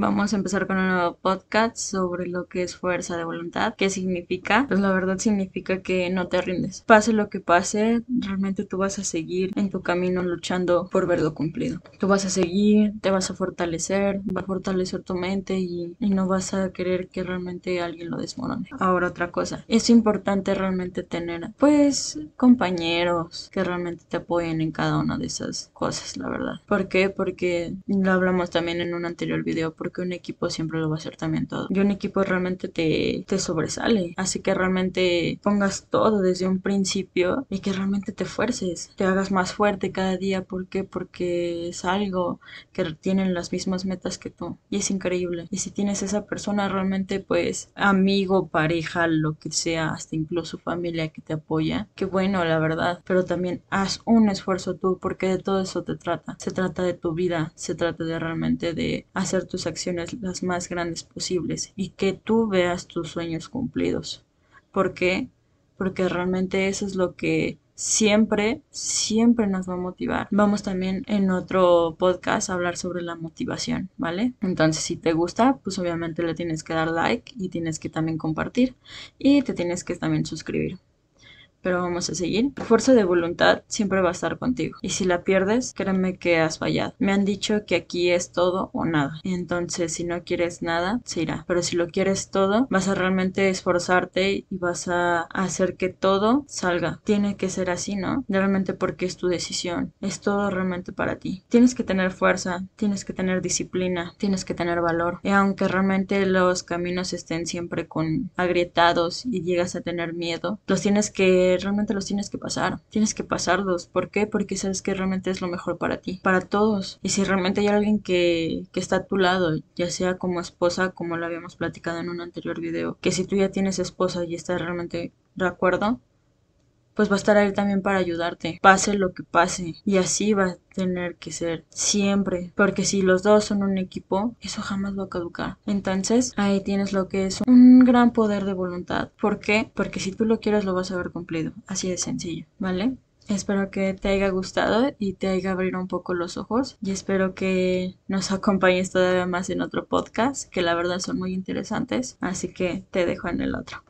Vamos a empezar con un nuevo podcast sobre lo que es fuerza de voluntad. ¿Qué significa? Pues la verdad significa que no te rindes. Pase lo que pase, realmente tú vas a seguir en tu camino luchando por verlo cumplido. Tú vas a seguir, te vas a fortalecer, va a fortalecer tu mente y, no vas a querer que realmente alguien lo desmorone. Ahora otra cosa, es importante realmente tener pues compañeros que realmente te apoyen en cada una de esas cosas, la verdad. ¿Por qué? Porque lo hablamos también en un anterior video. Que un equipo siempre lo va a hacer también todo. Y un equipo realmente te, te sobresale, Así que realmente pongas todo desde un principio y que realmente te fuerces, te hagas más fuerte cada día. ¿Por qué? Porque es algo que tienen las mismas metas que tú y es increíble. Y si tienes esa persona realmente, pues amigo, pareja, lo que sea, hasta incluso familia que te apoya, qué bueno, la verdad. Pero también haz un esfuerzo tú porque de todo eso te trata. Se trata de tu vida, se trata de realmente de hacer tus acciones las más grandes posibles y que tú veas tus sueños cumplidos. porque Porque realmente eso es lo que siempre, siempre nos va a motivar. Vamos también en otro podcast a hablar sobre la motivación, ¿vale? Entonces, si te gusta, pues obviamente le tienes que dar like y tienes que también compartir y te tienes que también suscribir pero vamos a seguir. fuerza de voluntad siempre va a estar contigo. Y si la pierdes, créeme que has fallado. Me han dicho que aquí es todo o nada. Entonces, si no quieres nada, se irá. Pero si lo quieres todo, vas a realmente esforzarte y vas a hacer que todo salga. Tiene que ser así, ¿no? Realmente porque es tu decisión. Es todo realmente para ti. Tienes que tener fuerza, tienes que tener disciplina, tienes que tener valor. Y aunque realmente los caminos estén siempre con agrietados y llegas a tener miedo, los tienes que realmente los tienes que pasar. Tienes que pasarlos. ¿Por qué? Porque sabes que realmente es lo mejor para ti, para todos. Y si realmente hay alguien que, que está a tu lado, ya sea como esposa, como lo habíamos platicado en un anterior video, que si tú ya tienes esposa y estás realmente de acuerdo, pues va a estar ahí también para ayudarte, pase lo que pase. Y así va a tener que ser siempre, porque si los dos son un equipo, eso jamás va a caducar. Entonces, ahí tienes lo que es un gran poder de voluntad. ¿Por qué? Porque si tú lo quieres, lo vas a ver cumplido. Así de sencillo, ¿vale? Espero que te haya gustado y te haya abierto un poco los ojos y espero que nos acompañes todavía más en otro podcast que la verdad son muy interesantes, así que te dejo en el otro.